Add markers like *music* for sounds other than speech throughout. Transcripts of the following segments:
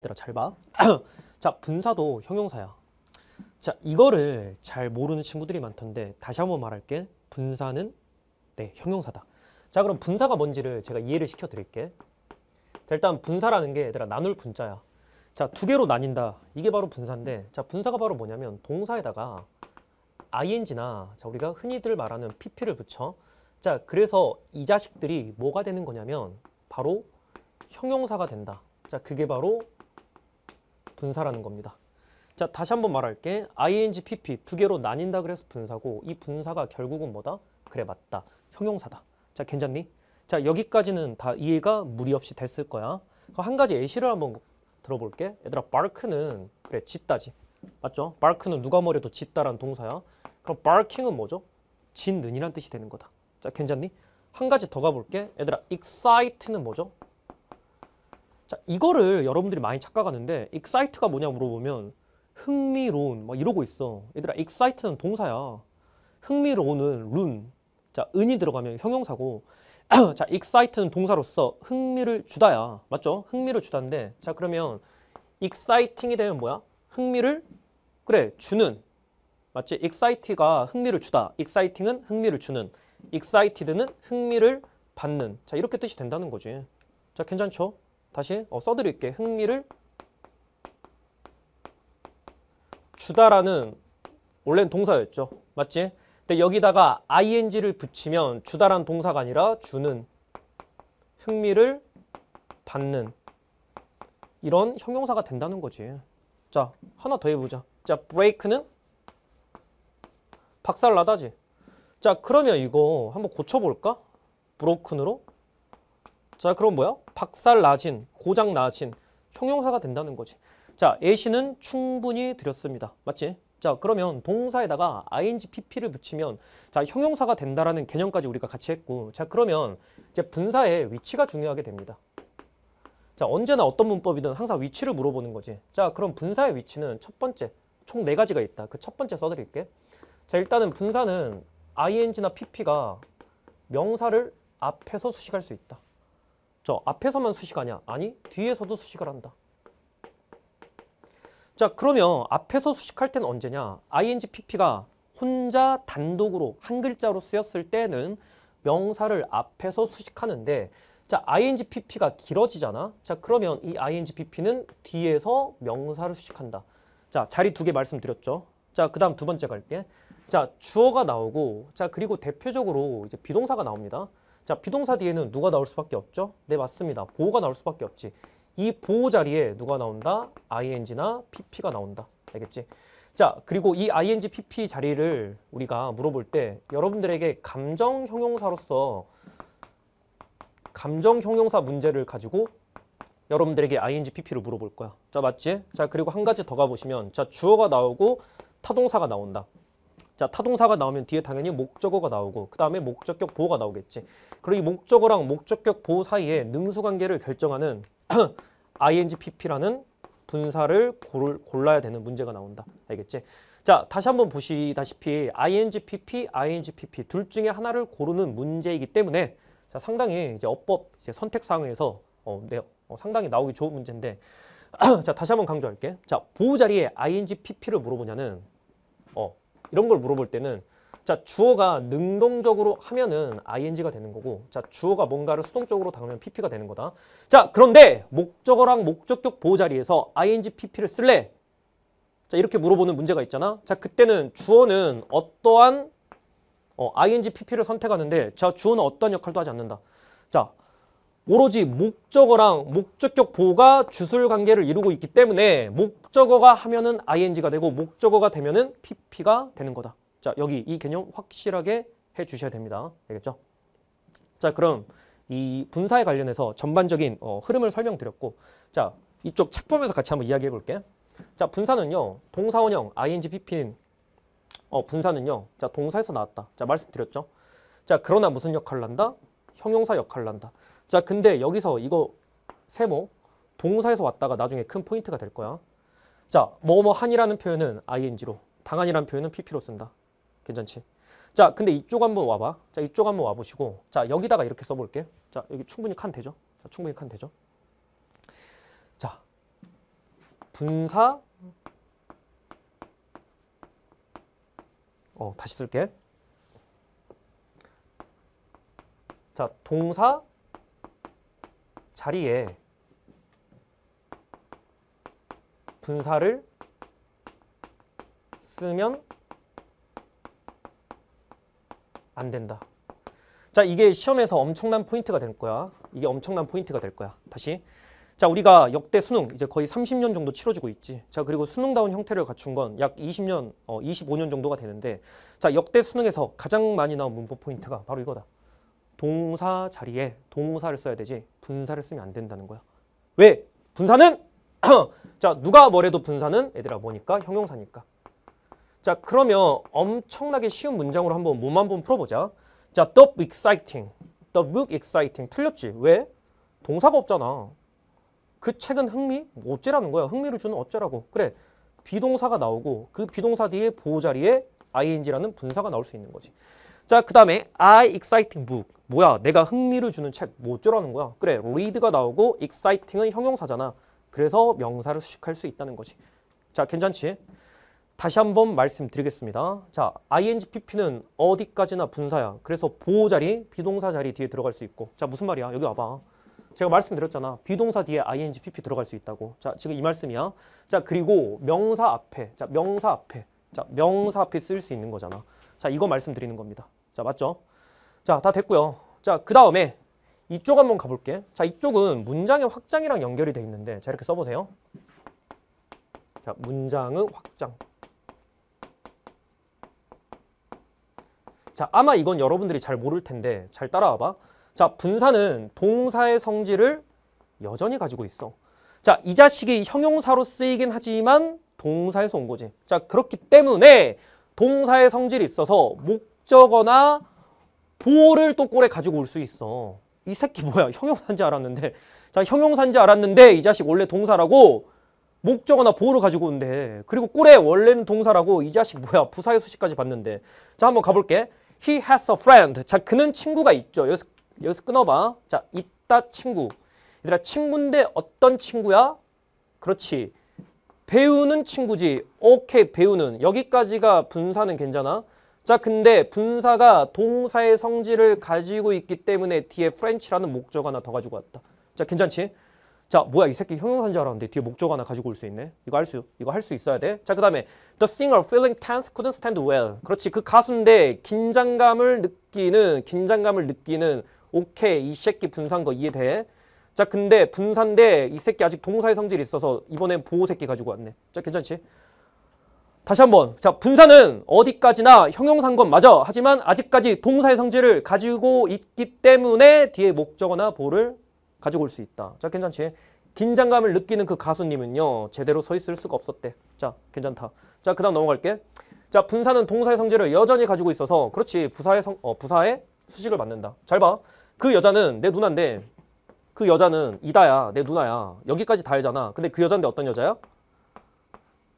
얘들아 잘 봐. *clears throat* 자 분사도 형용사야. 자 이거를 잘 모르는 친구들이 많던데 다시 한번 말할게. 분사는 네 형용사다. 자 그럼 분사가 뭔지를 제가 이해를 시켜드릴게. 자 일단 분사라는 게 얘들아 나눌 분자야. 자두 개로 나뉜다. 이게 바로 분사인데 자 분사가 바로 뭐냐면 동사에다가 ing나 자 우리가 흔히들 말하는 pp를 붙여. 자 그래서 이 자식들이 뭐가 되는 거냐면 바로 형용사가 된다. 자 그게 바로 분사라는 겁니다. 자 다시 한번 말할게. ing, pp 두 개로 나뉜다 그래서 분사고 이 분사가 결국은 뭐다? 그래 맞다. 형용사다. 자 괜찮니? 자 여기까지는 다 이해가 무리 없이 됐을 거야. 한 가지 예시를 한번 들어볼게. 얘들아 bark는 그래 짖다지. 맞죠? bark는 누가 뭐래도 짖다란 동사야. 그럼 barking은 뭐죠? 짖는이란 뜻이 되는 거다. 자 괜찮니? 한 가지 더 가볼게. 얘들아 excite는 뭐죠? 자, 이거를 여러분들이 많이 착각하는데 excite가 뭐냐 물어보면 흥미로운 막 이러고 있어. 얘들아 excite는 동사야. 흥미로운은 룬. 자, 은이 들어가면 형용사고 *clears throat* 자, excite는 동사로서 흥미를 주다야. 맞죠? 흥미를 주다인데 자, 그러면 exciting이 되면 뭐야? 흥미를 그래, 주는. 맞지? excite가 흥미를 주다. exciting은 흥미를 주는. excited는 흥미를 받는. 자, 이렇게 뜻이 된다는 거지. 자, 괜찮죠? 다시 어, 써드릴게. 흥미를 주다라는 원래는 동사였죠. 맞지? 근데 여기다가 ing를 붙이면 주다란 동사가 아니라 주는 흥미를 받는 이런 형용사가 된다는 거지. 자, 하나 더 해보자. 자, break는 박살나다지. 자, 그러면 이거 한번 고쳐볼까? broken으로 자 그럼 뭐야? 박살나진, 고장나진 형용사가 된다는 거지. 자 A씨는 충분히 드렸습니다. 맞지? 자 그러면 동사에다가 ing pp를 붙이면 자 형용사가 된다라는 개념까지 우리가 같이 했고 자 그러면 이제 분사의 위치가 중요하게 됩니다. 자 언제나 어떤 문법이든 항상 위치를 물어보는 거지. 자 그럼 분사의 위치는 첫 번째 총 네 가지가 있다. 그 첫 번째 써드릴게. 자 일단은 분사는 ing나 pp가 명사를 앞에서 수식할 수 있다. 저 앞에서만 수식하냐? 아니, 뒤에서도 수식을 한다. 자, 그러면 앞에서 수식할 때는 언제냐? ingpp가 혼자 단독으로 한 글자로 쓰였을 때는 명사를 앞에서 수식하는데 자, ingpp가 길어지잖아. 자, 그러면 이 ingpp는 뒤에서 명사를 수식한다. 자, 자리 두 개 말씀드렸죠. 자, 그다음 두 번째 갈게. 자, 주어가 나오고 자, 그리고 대표적으로 이제 비동사가 나옵니다. 자, 비동사 뒤에는 누가 나올 수밖에 없죠? 네, 맞습니다. 보호가 나올 수밖에 없지. 이 보호 자리에 누가 나온다? ing나 pp가 나온다. 알겠지? 자, 그리고 이 ing, pp 자리를 우리가 물어볼 때 여러분들에게 감정 형용사로서 감정 형용사 문제를 가지고 여러분들에게 ing, pp를 물어볼 거야. 자, 맞지? 자, 그리고 한 가지 더 가보시면 자, 주어가 나오고 타동사가 나온다. 자 타동사가 나오면 뒤에 당연히 목적어가 나오고 그 다음에 목적격 보호가 나오겠지. 그리고 이 목적어랑 목적격 보호 사이에 능수관계를 결정하는 *clears throat* ingpp라는 분사를 골, 골라야 되는 문제가 나온다. 알겠지? 자 다시 한번 보시다시피 ingpp, ingpp 둘 중에 하나를 고르는 문제이기 때문에 자, 상당히 이제 어법 이제 선택 사항에서 어, 네, 어, 상당히 나오기 좋은 문제인데 *clears throat* 자 다시 한번 강조할게. 자 보호 자리에 ingpp를 물어보냐는 어 이런 걸 물어볼 때는 자 주어가 능동적으로 하면은 ing가 되는 거고 자 주어가 뭔가를 수동적으로 당하면 pp가 되는 거다. 자 그런데 목적어랑 목적격 보호 자리에서 ing pp를 쓸래? 자 이렇게 물어보는 문제가 있잖아. 자 그때는 주어는 어떠한 어, ing pp를 선택하는데 자 주어는 어떤 역할도 하지 않는다. 자 오로지 목적어랑 목적격 보호가 주술 관계를 이루고 있기 때문에 목적어가 하면은 ing가 되고 목적어가 되면은 pp가 되는 거다. 자, 여기 이 개념 확실하게 해 주셔야 됩니다. 알겠죠? 자, 그럼 이 분사에 관련해서 전반적인 어, 흐름을 설명드렸고 자, 이쪽 책 보면서 같이 한번 이야기해 볼게. 자, 분사는요. 동사원형 ing pp는 어, 분사는요. 자, 동사에서 나왔다. 자, 말씀드렸죠? 자, 그러나 무슨 역할을 한다? 형용사 역할을 한다. 자, 근데 여기서 이거 세모 동사에서 왔다가 나중에 큰 포인트가 될 거야. 자, 뭐 뭐 한이라는 표현은 ing로, 당한이라는 표현은 pp로 쓴다. 괜찮지? 자, 근데 이쪽 한번 와봐. 자, 이쪽 한번 와보시고 자, 여기다가 이렇게 써볼게. 자, 여기 충분히 칸 되죠? 자, 충분히 칸 되죠? 자, 분사 어, 다시 쓸게. 자, 동사 자리에 분사를 쓰면 안 된다. 자, 이게 시험에서 엄청난 포인트가 될 거야. 이게 엄청난 포인트가 될 거야. 다시. 자, 우리가 역대 수능 이제 거의 30년 정도 치러지고 있지. 자, 그리고 수능다운 형태를 갖춘 건 약 20년, 어, 25년 정도가 되는데 자, 역대 수능에서 가장 많이 나온 문법 포인트가 바로 이거다. 동사 자리에 동사를 써야 되지 분사를 쓰면 안 된다는 거야. 왜? 분사는 *clears throat* 자 누가 뭐래도 분사는 얘들아 뭐니까 형용사니까. 자 그러면 엄청나게 쉬운 문장으로 한번 몸 한번 풀어보자. 자 the book exciting, the book exciting 틀렸지? 왜? 동사가 없잖아. 그 책은 흥미? 뭐 어째라는 거야. 흥미를 주는 어째라고. 그래 비동사가 나오고 그 비동사 뒤에 보호자리에 ing라는 분사가 나올 수 있는 거지. 자, 그 다음에 I exciting book. 뭐야, 내가 흥미를 주는 책. 뭐 어쩌라는 거야. 그래, read가 나오고 exciting은 형용사잖아. 그래서 명사를 수식할 수 있다는 거지. 자, 괜찮지? 다시 한 번 말씀드리겠습니다. 자, ingpp는 어디까지나 분사야. 그래서 보호 자리, 비동사 자리 뒤에 들어갈 수 있고. 자, 무슨 말이야? 여기 와봐. 제가 말씀드렸잖아. 비동사 뒤에 ingpp 들어갈 수 있다고. 자, 지금 이 말씀이야. 자, 그리고 명사 앞에. 자, 명사 앞에. 자, 명사 앞에 쓸 수 있는 거잖아. 자, 이거 말씀드리는 겁니다. 자, 맞죠? 자, 다 됐고요. 자, 그 다음에 이쪽 한번 가볼게. 자, 이쪽은 문장의 확장이랑 연결이 돼 있는데 자, 이렇게 써보세요. 자, 문장의 확장. 자, 아마 이건 여러분들이 잘 모를 텐데 잘 따라와봐. 자, 분사는 동사의 성질을 여전히 가지고 있어. 자, 이 자식이 형용사로 쓰이긴 하지만 동사에서 온 거지. 자, 그렇기 때문에 동사의 성질이 있어서 목 어쩌거나 보호를 또 골에 가지고 올 수 있어. 이 새끼 뭐야 *laughs* 형용사인지 알았는데 자 형용사인지 알았는데 이 자식 원래 동사라고 목적어나 보호를 가지고 온대. 그리고 골에 원래는 동사라고 이 자식 뭐야 부사의 수식까지 봤는데 자 한번 가볼게. He has a friend. 자 그는 친구가 있죠. 여기서, 여기서 끊어봐. 자 있다 친구. 얘들아 친구인데 어떤 친구야? 그렇지. 배우는 친구지. 오케이 배우는. 여기까지가 분사는 괜찮아. 자 근데 분사가 동사의 성질을 가지고 있기 때문에 뒤에 프렌치라는 목적 하나 더 가지고 왔다. 자 괜찮지? 자 뭐야 이 새끼 형용사인 줄 알았는데 뒤에 목적 하나 가지고 올 수 있네. 이거 할수 이거 할 수 있어야 돼. 자 그다음에 the singer feeling tense couldn't stand well. 그렇지 그 가수인데 긴장감을 느끼는 긴장감을 느끼는 오케이 이 새끼 분산 거 이해돼. 자 근데 분산인데 이 새끼 아직 동사의 성질이 있어서 이번엔 보호 새끼 가지고 왔네. 자 괜찮지? 다시 한번 자 분사는 어디까지나 형용상권 맞아 하지만 아직까지 동사의 성질을 가지고 있기 때문에 뒤에 목적어나 보를 가지고 올 수 있다 자 괜찮지 긴장감을 느끼는 그 가수님은요 제대로 서 있을 수가 없었대 자 괜찮다 자 그다음 넘어갈게 자 분사는 동사의 성질을 여전히 가지고 있어서 그렇지 부사의 성, 어, 부사의 수식을 받는다잘봐그 여자는 내 누나인데 그 여자는 이다야 내 누나야 여기까지 다 알잖아 근데 그여자인데 어떤 여자야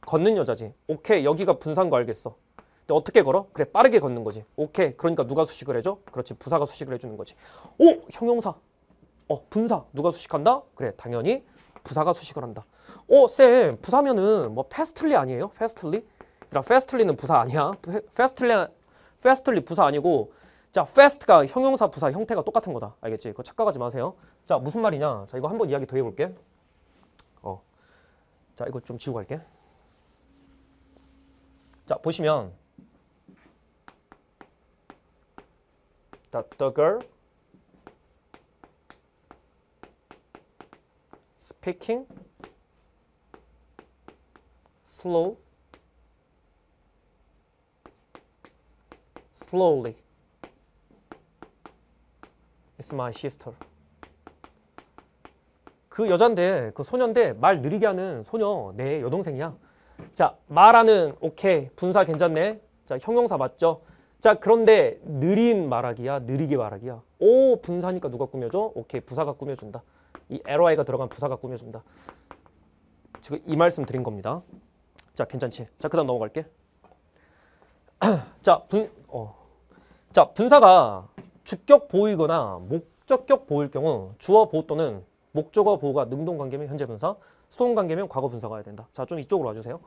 걷는 여자지. 오케이, 여기가 분산 거 알겠어. 근데 어떻게 걸어? 그래, 빠르게 걷는 거지. 오케이, 그러니까 누가 수식을 해줘? 그렇지, 부사가 수식을 해주는 거지. 오, 형용사. 어, 분사. 누가 수식한다? 그래, 당연히 부사가 수식을 한다. 오, 쌤, 부사면은 뭐 패스틀리 아니에요? 패스틀리? 그럼 패스틀리는 부사 아니야. 패스틀리, 패스틀리 부사 아니고 자, f 스트가 형용사 부사 형태가 똑같은 거다. 알겠지? 그거 착각하지 마세요. 자, 무슨 말이냐? 자, 이거 한번 이야기 더 해볼게. 어. 자, 이거 좀 지우고 갈게. 자, 보시면 the girl speaking slow slowly is my sister 그 여잔데 그 소년데 말 느리게 하는 소녀 내 여동생이야 자, 말하는 오케이. 분사 괜찮네. 자, 형용사 맞죠? 자, 그런데 느린 말하기야, 느리게 말하기야. 오, 분사니까 누가 꾸며줘? 오케이, 부사가 꾸며준다. 이 LY가 들어간 부사가 꾸며준다. 지금 이 말씀 드린 겁니다. 자, 괜찮지? 자, 그 다음 넘어갈게. *clears throat* 자, 분, 어. 자, 분사가 주격 보이거나 목적격 보일 경우 주어 보호 또는 목적어 보호가 능동관계면 현재 분사, 수동 관계면 과거 분사가야 된다. 자, 좀 이쪽으로 와주세요.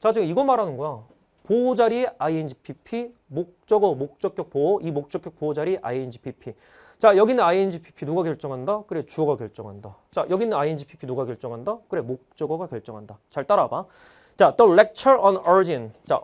자, 지금 이거 말하는 거야. 보호 자리에 ingpp, 목적어, 목적격 보호, 이 목적격 보호 자리 ingpp. 자, 여기는 ingpp 누가 결정한다? 그래, 주어가 결정한다. 자, 여기는 ingpp 누가 결정한다? 그래, 목적어가 결정한다. 잘 따라와봐. 자, the lecture on origin. 자,